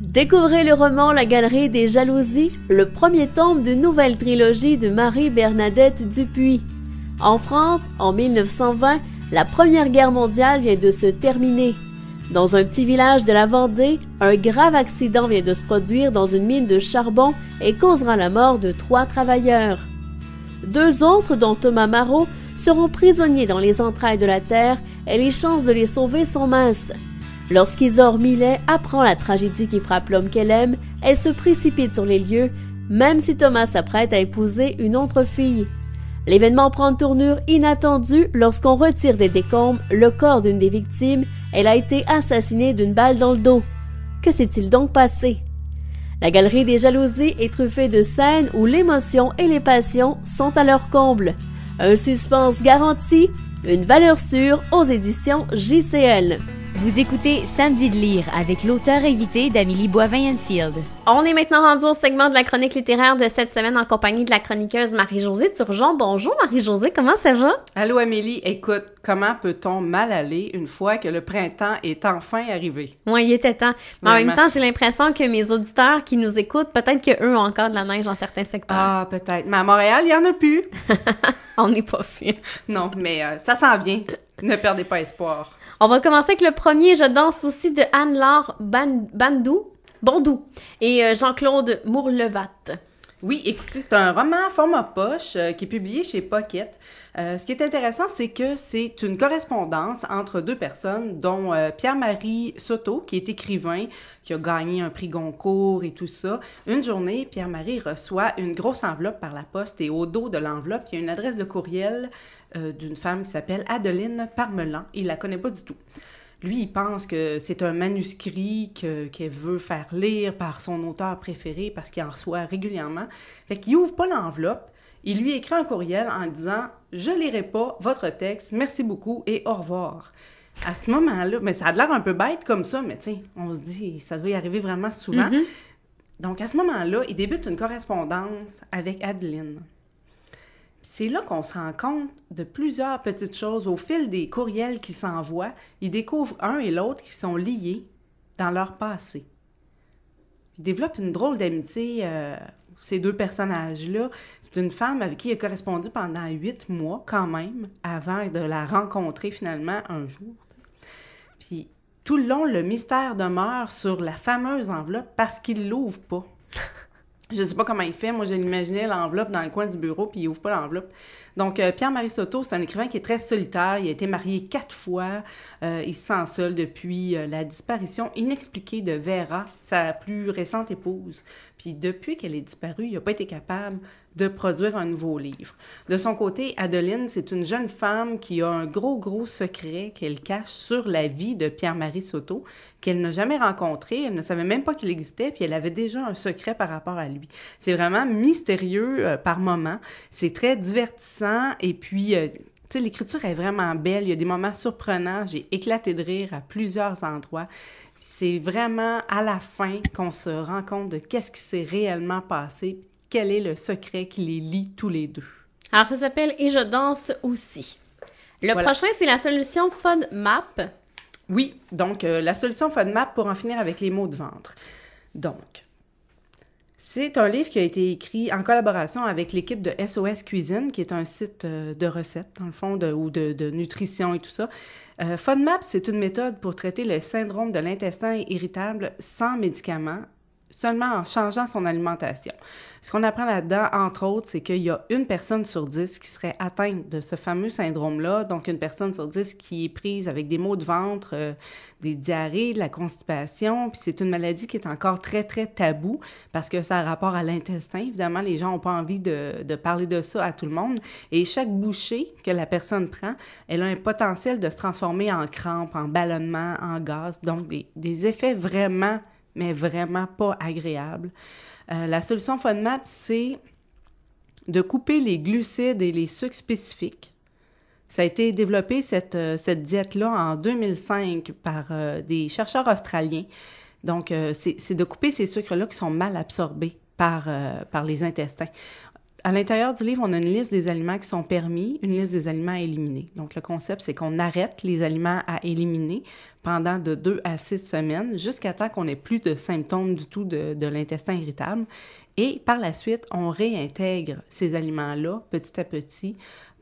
Découvrez le roman La Galerie des Jalousies, le premier tome d'une nouvelle trilogie de Marie-Bernadette Dupuis. En France, en 1920, la Première Guerre mondiale vient de se terminer. Dans un petit village de la Vendée, un grave accident vient de se produire dans une mine de charbon et causera la mort de trois travailleurs. Deux autres, dont Thomas Marot, seront prisonniers dans les entrailles de la terre et les chances de les sauver sont minces. Lorsqu'Isor Millet apprend la tragédie qui frappe l'homme qu'elle aime, elle se précipite sur les lieux, même si Thomas s'apprête à épouser une autre fille. L'événement prend une tournure inattendue lorsqu'on retire des décombres le corps d'une des victimes. Elle a été assassinée d'une balle dans le dos. Que s'est-il donc passé? La galerie des jalousies est truffée de scènes où l'émotion et les passions sont à leur comble. Un suspense garanti, une valeur sûre aux éditions JCL. Vous écoutez Samedi de lire avec l'auteur invité d'Amélie Boivin-Enfield. On est maintenant rendu au segment de la chronique littéraire de cette semaine en compagnie de la chroniqueuse Marie-Josée Turgeon. Bonjour Marie-Josée, comment ça va? Allô Amélie, écoute, comment peut-on mal aller une fois que le printemps est enfin arrivé? Oui, il était temps. Mais en même temps, j'ai l'impression que mes auditeurs qui nous écoutent, peut-être qu'eux ont encore de la neige dans certains secteurs. Ah, peut-être. Mais à Montréal, il y en a plus. On n'est pas fiers. Non, mais euh, ça s'en vient. Ne perdez pas espoir. On va commencer avec le premier Je danse aussi de Anne-Laure Bandou, et euh, Jean-Claude Mourlevat. Oui, écoutez, c'est un roman format poche euh, qui est publié chez Pocket. Euh, ce qui est intéressant, c'est que c'est une correspondance entre deux personnes, dont Pierre-Marie Soto, qui est écrivain, qui a gagné un prix Goncourt et tout ça. Une journée, Pierre-Marie reçoit une grosse enveloppe par la poste et au dos de l'enveloppe, il y a une adresse de courriel euh, d'une femme qui s'appelle Adeline Parmelan. Il la connaît pas du tout. Lui, il pense que c'est un manuscrit qu'elle veut faire lire par son auteur préféré parce qu'il en reçoit régulièrement. Fait qu'il ouvre pas l'enveloppe. Il lui écrit un courriel en disant Je lirai pas votre texte, merci beaucoup et au revoir. À ce moment-là, mais ça a l'air un peu bête comme ça, mais on se dit, ça doit y arriver vraiment souvent. Mm-hmm. Donc, à ce moment-là, il débute une correspondance avec Adeline. C'est là qu'on se rend compte de plusieurs petites choses au fil des courriels qui s'envoient. Ils découvrent un et l'autre qui sont liés dans leur passé. Ils développent une drôle d'amitié, euh, ces deux personnages-là. C'est une femme avec qui il a correspondu pendant huit mois quand même, avant de la rencontrer finalement un jour. Puis tout le long, le mystère demeure sur la fameuse enveloppe parce qu'il l'ouvre pas. Je sais pas comment il fait. Moi, j'ai imaginé l'enveloppe dans le coin du bureau, puis il ouvre pas l'enveloppe. Donc, euh, Pierre-Marie Soto, c'est un écrivain qui est très solitaire. Il a été marié quatre fois. Euh, il se sent seul depuis euh, la disparition inexpliquée de Vera, sa plus récente épouse. Puis depuis qu'elle est disparue, il n'a pas été capable de produire un nouveau livre. De son côté, Adeline, c'est une jeune femme qui a un gros, gros secret qu'elle cache sur la vie de Pierre-Marie Soto, qu'elle n'a jamais rencontré, elle ne savait même pas qu'il existait, puis elle avait déjà un secret par rapport à lui. C'est vraiment mystérieux euh, par moments, c'est très divertissant, et puis... Euh, tu sais, l'écriture est vraiment belle. Il y a des moments surprenants. J'ai éclaté de rire à plusieurs endroits. C'est vraiment à la fin qu'on se rend compte de qu'est-ce qui s'est réellement passé, quel est le secret qui les lie tous les deux? Alors, ça s'appelle Et je danse aussi. Le prochain, c'est la solution FODMAP. Oui, donc euh, la solution FODMAP pour en finir avec les maux de ventre. Donc, c'est un livre qui a été écrit en collaboration avec l'équipe de SOS Cuisine, qui est un site euh, de recettes, dans le fond, ou de, nutrition et tout ça. Euh, FODMAP, c'est une méthode pour traiter le syndrome de l'intestin irritable sans médicaments seulement en changeant son alimentation. Ce qu'on apprend là-dedans, entre autres, c'est qu'il y a une personne sur dix qui serait atteinte de ce fameux syndrome-là, donc une personne sur dix qui est prise avec des maux de ventre, euh, des diarrhées, de la constipation, puis c'est une maladie qui est encore très, très taboue parce que ça a rapport à l'intestin. Évidemment, les gens n'ont pas envie de, parler de ça à tout le monde. Et chaque bouchée que la personne prend, elle a un potentiel de se transformer en crampes, en ballonnement, en gaz, donc des effets vraiment mais vraiment pas agréable. Euh, la solution FODMAP, c'est de couper les glucides et les sucres spécifiques. Ça a été développé, cette, euh, cette diète-là, en 2005 par euh, des chercheurs australiens. Donc, c'est de couper ces sucres-là qui sont mal absorbés par, par les intestins à l'intérieur du livre, on a une liste des aliments qui sont permis, une liste des aliments à éliminer. Donc, le concept, c'est qu'on arrête les aliments à éliminer pendant de deux à six semaines jusqu'à temps qu'on n'ait plus de symptômes du tout de, l'intestin irritable. Et par la suite, on réintègre ces aliments-là petit à petit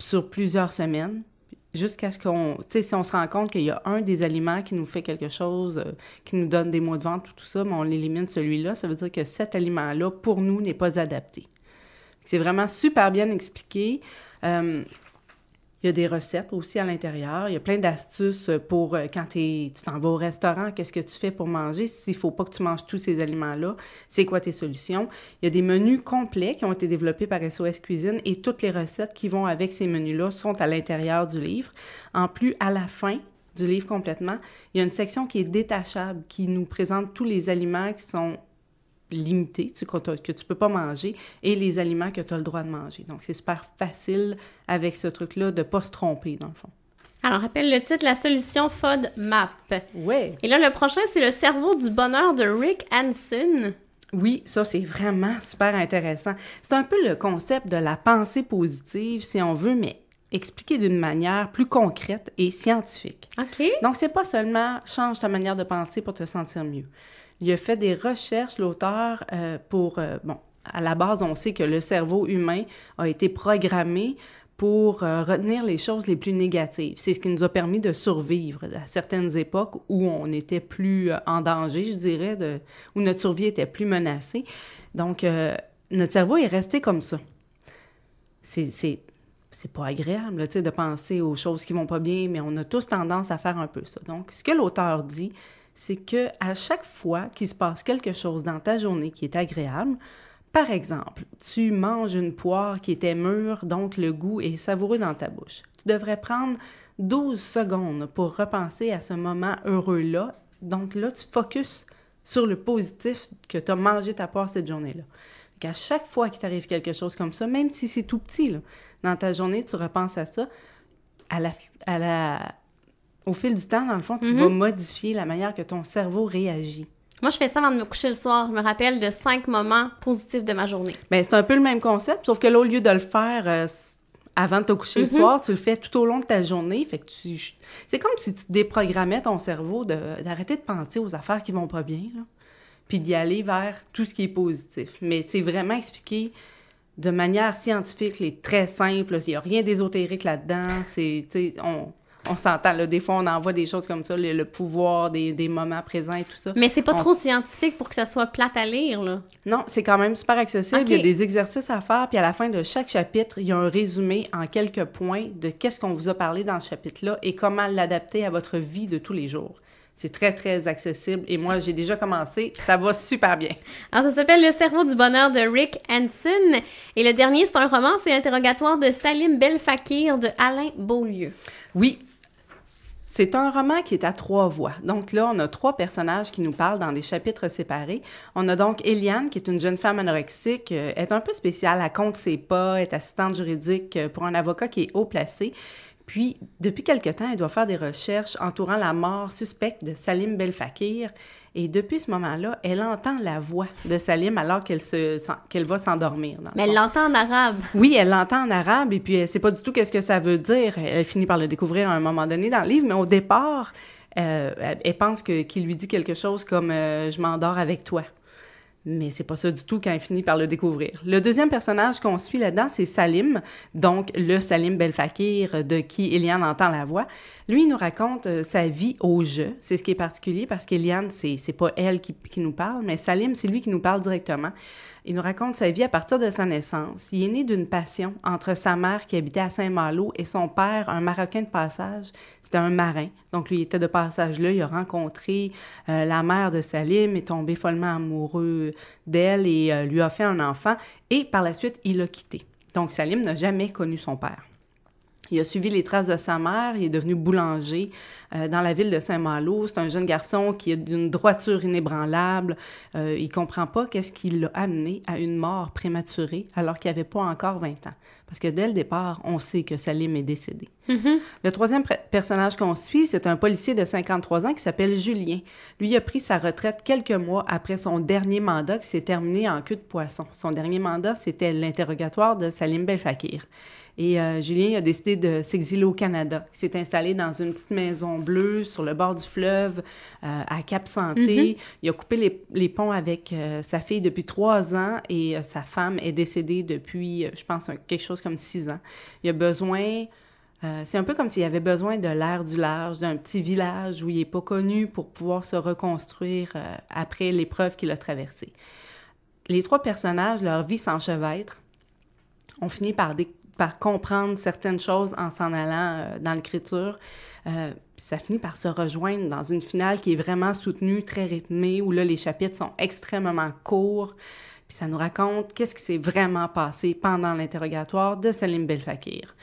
sur plusieurs semaines jusqu'à ce qu'on, tu sais, si on se rend compte qu'il y a un des aliments qui nous fait quelque chose, euh, qui nous donne des mois de ventre ou tout ça, mais ben, on élimine celui-là, ça veut dire que cet aliment-là, pour nous, n'est pas adapté. C'est vraiment super bien expliqué. Euh, il y a des recettes aussi à l'intérieur. Il y a plein d'astuces pour euh, quand tu t'en vas au restaurant, qu'est-ce que tu fais pour manger, s'il ne faut pas que tu manges tous ces aliments-là, c'est quoi tes solutions. Il y a des menus complets qui ont été développés par SOS Cuisine et toutes les recettes qui vont avec ces menus-là sont à l'intérieur du livre. En plus, à la fin du livre complètement, il y a une section qui est détachable, qui nous présente tous les aliments qui sont limité, tu, que tu peux pas manger et les aliments que tu as le droit de manger. Donc, c'est super facile avec ce truc-là de ne pas se tromper, dans le fond. Alors, rappelle le titre, la solution FODMAP. Oui. Et là, le prochain, c'est le cerveau du bonheur de Rick Hansen. Oui, ça c'est vraiment super intéressant. C'est un peu le concept de la pensée positive, si on veut, mais expliqué d'une manière plus concrète et scientifique. OK. Donc, c'est pas seulement change ta manière de penser pour te sentir mieux. Il a fait des recherches, l'auteur, euh, pour, euh, bon, à la base, on sait que le cerveau humain a été programmé pour euh, retenir les choses les plus négatives. C'est ce qui nous a permis de survivre à certaines époques où on était plus en danger, je dirais, de, où notre survie était plus menacée. Donc, notre cerveau est resté comme ça. C'est c'est pas agréable tu sais, de penser aux choses qui vont pas bien, mais on a tous tendance à faire un peu ça. Donc, ce que l'auteur dit, c'est que à chaque fois qu'il se passe quelque chose dans ta journée qui est agréable, par exemple, tu manges une poire qui était mûre, donc le goût est savoureux dans ta bouche. Tu devrais prendre 12 secondes pour repenser à ce moment heureux-là. Donc là, tu focuses sur le positif que tu as mangé ta poire cette journée-là. À chaque fois qu'il t'arrive quelque chose comme ça, même si c'est tout petit, dans ta journée, tu repenses à ça, à la, à la, au fil du temps, dans le fond, tu mhm. vas modifier la manière que ton cerveau réagit. Moi, je fais ça avant de me coucher le soir. Je me rappelle de cinq moments positifs de ma journée. Bien, c'est un peu le même concept, sauf que là, au lieu de le faire euh, avant de te coucher le mhm. soir, tu le fais tout au long de ta journée. Fait que tu... C'est comme si tu déprogrammais ton cerveau d'arrêter de... penser aux affaires qui vont pas bien, puis d'y aller vers tout ce qui est positif. Mais c'est vraiment expliqué de manière scientifique, et très simple. Il n'y a rien d'ésotérique là-dedans. C'est, on s'entend. des fois, on envoie des choses comme ça, le, pouvoir des, des, moments présents et tout ça. Mais c'est pas trop scientifique pour que ça soit plate à lire, là. Non, c'est quand même super accessible. Il y a des exercices à faire, puis à la fin de chaque chapitre, il y a un résumé en quelques points de qu'est-ce qu'on vous a parlé dans ce chapitre-là et comment l'adapter à votre vie de tous les jours. C'est très, très accessible. Et moi, j'ai déjà commencé. Ça va super bien. Alors, ça s'appelle Le cerveau du bonheur de Rick Hanson, Et le dernier, c'est un roman, c'est Interrogatoire de Salim Belfakir de Alain Beaulieu. Oui, c'est un roman qui est à trois voix. Donc là, on a trois personnages qui nous parlent dans des chapitres séparés. On a donc Eliane, qui est une jeune femme anorexique, euh, est un peu spéciale, elle compte ses pas, est assistante juridique euh, pour un avocat qui est haut placé. Puis, depuis quelque temps, elle doit faire des recherches entourant la mort suspecte de Salim Belfakir. Et depuis ce moment-là, elle entend la voix de Salim alors qu'elle se, qu'elle va s'endormir. Mais elle l'entend en arabe. Oui, elle l'entend en arabe et puis elle euh, sait pas du tout qu'est-ce que ça veut dire. Elle finit par le découvrir à un moment donné dans le livre, mais au départ, euh, elle pense qu'il lui dit quelque chose comme euh, Je m'endors avec toi ». Mais c'est pas ça du tout quand il finit par le découvrir. Le deuxième personnage qu'on suit là-dedans, c'est Salim, donc le Salim Belfakir de qui Eliane entend la voix. Lui, il nous raconte euh, sa vie au jeu. C'est ce qui est particulier parce qu'Eliane, c'est, c'est pas elle qui nous parle, mais Salim, c'est lui qui nous parle directement. Il nous raconte sa vie à partir de sa naissance. Il est né d'une passion entre sa mère qui habitait à Saint-Malo et son père, un Marocain de passage. C'était un marin. Donc, lui, était de passage là. Il a rencontré euh, la mère de Salim, est tombé follement amoureux d'elle et euh, lui a fait un enfant. Et par la suite, il l'a quitté. Donc, Salim n'a jamais connu son père. Il a suivi les traces de sa mère, il est devenu boulanger euh, dans la ville de Saint-Malo. C'est un jeune garçon qui est d'une droiture inébranlable. Euh, il comprend pas qu'est-ce qui l'a amené à une mort prématurée alors qu'il n'avait pas encore 20 ans. Parce que dès le départ, on sait que Salim est décédé. Mm-hmm. Le troisième personnage qu'on suit, c'est un policier de 53 ans qui s'appelle Julien. Lui a pris sa retraite quelques mois après son dernier mandat qui s'est terminé en queue de poisson. Son dernier mandat, c'était l'interrogatoire de Salim Belfakir. Et euh, Julien a décidé de s'exiler au Canada. Il s'est installé dans une petite maison bleue sur le bord du fleuve euh, à Cap Santé. Mm-hmm. Il a coupé les, ponts avec euh, sa fille depuis trois ans et sa femme est décédée depuis, je pense, quelque chose comme six ans. Il a besoin c'est un peu comme s'il avait besoin de l'air du large, d'un petit village où il n'est pas connu pour pouvoir se reconstruire après l'épreuve qu'il a traversée. Les trois personnages, leur vie s'enchevêtre. On finit par découvrir par comprendre certaines choses en s'en allant euh, dans l'écriture. Euh, ça finit par se rejoindre dans une finale qui est vraiment soutenue, très rythmée, où là, les chapitres sont extrêmement courts. Puis ça nous raconte qu'est-ce qui s'est vraiment passé pendant l'interrogatoire de Salim Belfakir.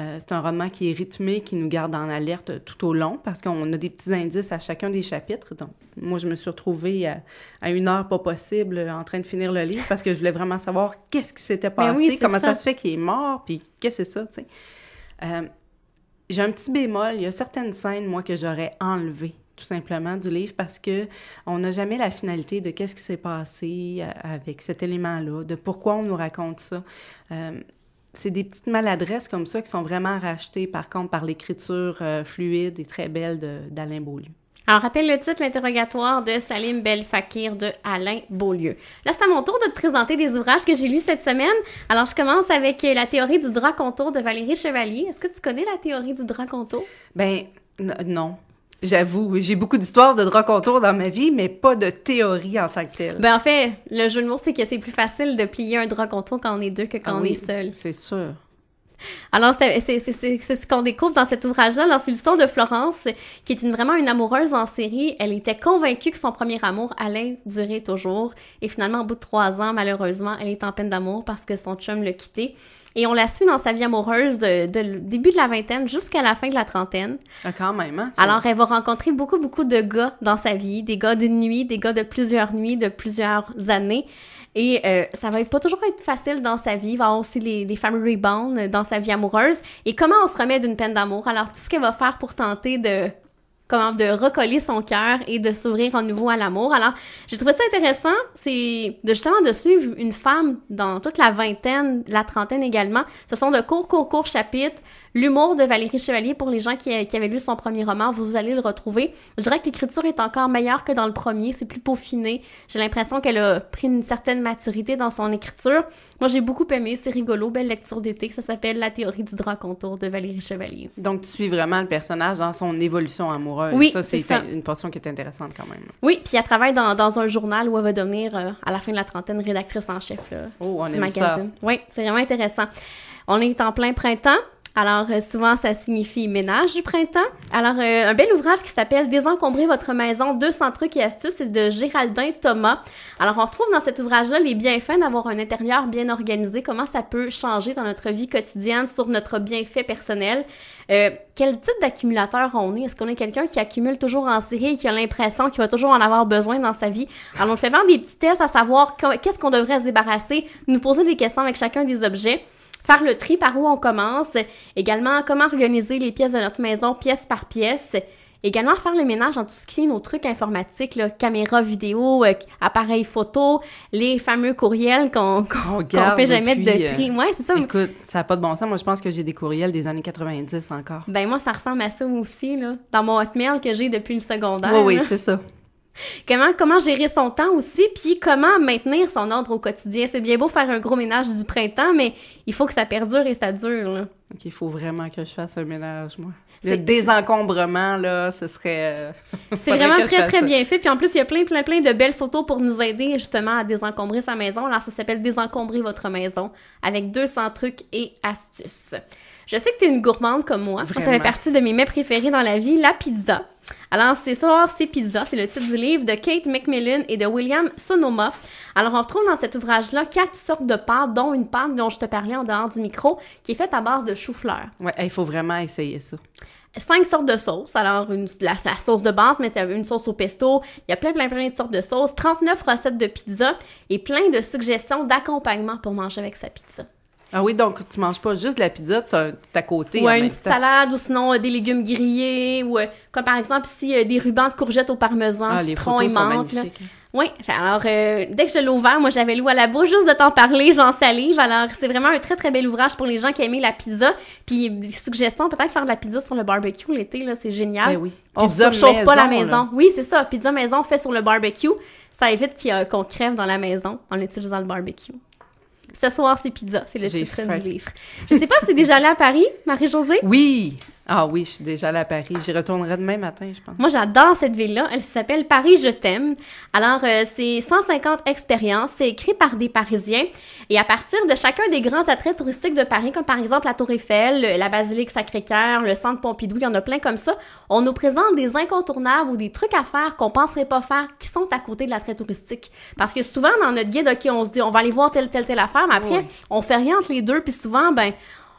Euh, c'est un roman qui est rythmé, qui nous garde en alerte tout au long parce qu'on a des petits indices à chacun des chapitres. Donc, moi, je me suis retrouvée à, une heure pas possible en train de finir le livre parce que je voulais vraiment savoir qu'est-ce qui s'était ben passé, comment ça. se fait qu'il est mort, puis qu'est-ce que c'est ça, tu sais. Euh, j'ai un petit bémol, il y a certaines scènes, moi, que j'aurais enlevées tout simplement du livre parce que on n'a jamais la finalité de qu'est-ce qui s'est passé euh, avec cet élément-là, de pourquoi on nous raconte ça c'est des petites maladresses comme ça qui sont vraiment rachetées, par contre, par l'écriture euh, fluide et très belle d'Alain Beaulieu. Alors, rappelle le titre, l'interrogatoire de Salim Belfakir de Alain Beaulieu. Là, c'est à mon tour de te présenter des ouvrages que j'ai lus cette semaine. Alors, je commence avec euh, La théorie du droit contour de Valérie Chevalier. Est-ce que tu connais la théorie du droit contour? Ben, non. J'avoue, j'ai beaucoup d'histoires de droit contour dans ma vie, mais pas de théorie en tant que telle. Ben en fait, le jeu de mots, c'est que c'est plus facile de plier un drap contour quand on est deux que quand ah on est seul. C'est sûr. Alors, c'est ce qu'on découvre dans cet ouvrage-là. Alors, c'est l'histoire de Florence, qui est une, vraiment une amoureuse en série. Elle était convaincue que son premier amour allait durer toujours. Et finalement, au bout de trois ans, malheureusement, elle est en peine d'amour parce que son chum l'a quitté Et on la suit dans sa vie amoureuse de, début de la vingtaine jusqu'à la fin de la trentaine. Ah, quand même, hein, Alors, elle va rencontrer beaucoup, beaucoup de gars dans sa vie, des gars d'une nuit, des gars de plusieurs nuits, de plusieurs années. Et euh, ça va pas toujours être facile dans sa vie. Il va avoir aussi les, les fameux euh, dans sa vie amoureuse. Et comment on se remet d'une peine d'amour? Alors, tout ce qu'elle va faire pour tenter de comment de recoller son cœur et de s'ouvrir à nouveau à l'amour. Alors, j'ai trouvé ça intéressant, c'est justement de suivre une femme dans toute la vingtaine, la trentaine également. Ce sont de courts, courts, courts chapitres L'humour de Valérie Chevalier, pour les gens qui, avaient lu son premier roman, vous allez le retrouver. Je dirais que l'écriture est encore meilleure que dans le premier, c'est plus peaufiné. J'ai l'impression qu'elle a pris une certaine maturité dans son écriture. Moi, j'ai beaucoup aimé, c'est rigolo, belle lecture d'été, ça s'appelle La théorie du drap contour de Valérie Chevalier. Donc, tu suis vraiment le personnage dans son évolution amoureuse. Oui, ça, c'est une portion qui est intéressante quand même. Oui, puis elle travaille dans, un journal où elle va devenir, euh, à la fin de la trentaine, rédactrice en chef oh, on magazine. Ça. Oui, c'est vraiment intéressant. On est en plein printemps. Alors, euh, souvent, ça signifie ménage du printemps. Alors, euh, un bel ouvrage qui s'appelle Désencombrer votre maison, 200 trucs et astuces, c'est de Géraldin Thomas. Alors, on retrouve dans cet ouvrage-là les bienfaits d'avoir un intérieur bien organisé, comment ça peut changer dans notre vie quotidienne, sur notre bienfait personnel. Euh, quel type d'accumulateur on est? Est-ce qu'on est quelqu'un qui accumule toujours en série et qui a l'impression qu'il va toujours en avoir besoin dans sa vie? Alors, on fait vraiment des petits tests à savoir qu'est-ce qu'on devrait se débarrasser, nous poser des questions avec chacun des objets faire le tri par où on commence, également comment organiser les pièces de notre maison pièce par pièce, également faire le ménage dans tout ce qui est nos trucs informatiques, là, caméra, vidéo, photos, euh, appareil photo, les fameux courriels qu'on fait jamais de euh, tri. Ouais, c'est ça. Écoute, ça n'a pas de bon sens. Moi, je pense que j'ai des courriels des années 90 encore. Ben moi, ça ressemble à ça aussi, dans mon hotmail que j'ai depuis le secondaire. Oui, oui, c'est ça. Comment, comment gérer son temps aussi, puis comment maintenir son ordre au quotidien. C'est bien beau faire un gros ménage du printemps, mais il faut que ça perdure et ça dure. Donc, il faut vraiment que je fasse un ménage, moi. Le désencombrement, là, ce serait... Euh, c'est vraiment très, très bien fait. Puis en plus, il y a plein, plein, plein de belles photos pour nous aider justement à désencombrer sa maison. là ça s'appelle « Désencombrer votre maison » avec 200 trucs et astuces. Je sais que tu es une gourmande comme moi. Ça fait partie de mes mets préférés dans la vie, la pizza. Alors, c'est ça, c'est Pizza, c'est le titre du livre de Kate McMillan et de William Sonoma. Alors, on retrouve dans cet ouvrage-là quatre sortes de pâtes, dont une pâte dont je te parlais en dehors du micro, qui est faite à base de chou-fleur. Ouais, il faut vraiment essayer ça cinq sortes de sauces. Alors, la, sauce de base, mais c'est une sauce au pesto. Il y a plein, plein, plein de sortes de sauces. 39 recettes de pizza et plein de suggestions d'accompagnement pour manger avec sa pizza. Ah oui, donc tu manges pas juste de la pizza, tu à côté. Ou ouais, une petite salade, ou sinon euh, des légumes grillés, ou euh, comme par exemple ici euh, des rubans de courgettes au parmesan, ah, citron et menthe. Hein. oui, alors dès que je l'ai ouvert, moi j'avais l'eau à la bouche juste de t'en parler, j'en salive. Alors c'est vraiment un très très bel ouvrage pour les gens qui aiment la pizza. Puis suggestion peut-être faire de la pizza sur le barbecue l'été, là, c'est génial. Ben oui. On ne chauffe pas la maison. Oui, c'est ça, pizza maison fait sur le barbecue. Ça évite qu'on crève dans la maison en utilisant le barbecue. Ce soir, c'est pizza. C'est le titre du livre. Je sais pas si t'es déjà allée à Paris, Marie-Josée. Oui. Ah oui, je suis déjà allée à Paris. J'y retournerai demain matin, je pense. Moi, j'adore cette ville-là. Elle s'appelle Paris Je t'aime. Alors, euh, c'est 150 expériences. C'est écrit par des Parisiens. Et à partir de chacun des grands attraits touristiques de Paris, comme par exemple la Tour Eiffel, la Basilique Sacré-Cœur, le Centre Pompidou, il y en a plein comme ça, on nous présente des incontournables ou des trucs à faire qu'on penserait pas faire qui sont à côté de l'attrait touristique. Parce que souvent, dans notre guide, OK, on se dit, on va aller voir telle, telle, telle affaire, mais après, on fait rien entre les deux. Puis souvent, ben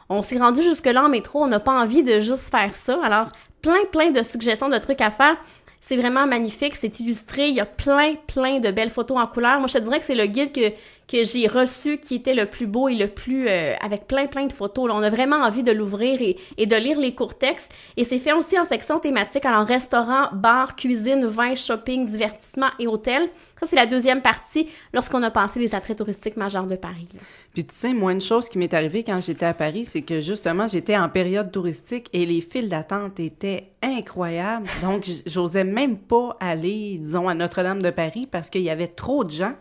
on s'est rendu jusque-là en métro, on n'a pas envie de juste faire ça. Alors, plein, plein de suggestions de trucs à faire. C'est vraiment magnifique, c'est illustré, il y a plein, plein de belles photos en couleur. Moi, je te dirais que c'est le guide que que j'ai reçu qui était le plus beau et le plus euh, avec plein plein de photos. on a vraiment envie de l'ouvrir et, de lire les courts textes. Et c'est fait aussi en section thématique, alors restaurant, bar, cuisine, vin, shopping, divertissement et hôtel. Ça, c'est la deuxième partie lorsqu'on a pensé les attraits touristiques majeurs de Paris. Puis tu sais, moi, une chose qui m'est arrivée quand j'étais à Paris, c'est que justement, j'étais en période touristique et les files d'attente étaient incroyables. Donc, j'osais même pas aller, disons, à Notre-Dame de Paris parce qu'il y avait trop de gens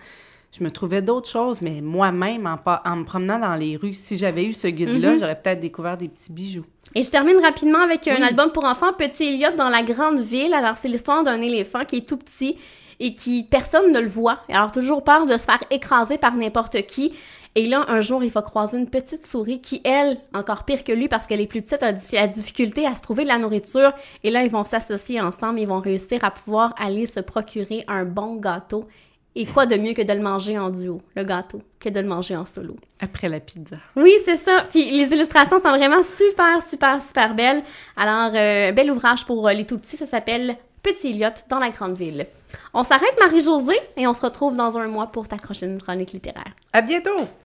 je me trouvais d'autres choses, mais moi-même, en, me promenant dans les rues, si j'avais eu ce guide-là, mm-hmm. j'aurais peut-être découvert des petits bijoux. Et je termine rapidement avec un album pour enfants, Petit Elliot dans la grande ville. Alors, c'est l'histoire d'un éléphant qui est tout petit et qui personne ne le voit. Alors, toujours peur de se faire écraser par n'importe qui. Et là, un jour, il va croiser une petite souris qui, elle, encore pire que lui parce qu'elle est plus petite, a la difficulté à se trouver de la nourriture. Et là, ils vont s'associer ensemble, ils vont réussir à pouvoir aller se procurer un bon gâteau et quoi de mieux que de le manger en duo, le gâteau, que de le manger en solo. Après la pizza. Oui, c'est ça. Puis les illustrations sont vraiment super, super, super belles. Alors, euh, bel ouvrage pour euh, les tout-petits. Ça s'appelle Petit Elliot dans la grande ville. On s'arrête, Marie-Josée, et on se retrouve dans un mois pour ta prochaine chronique littéraire. À bientôt!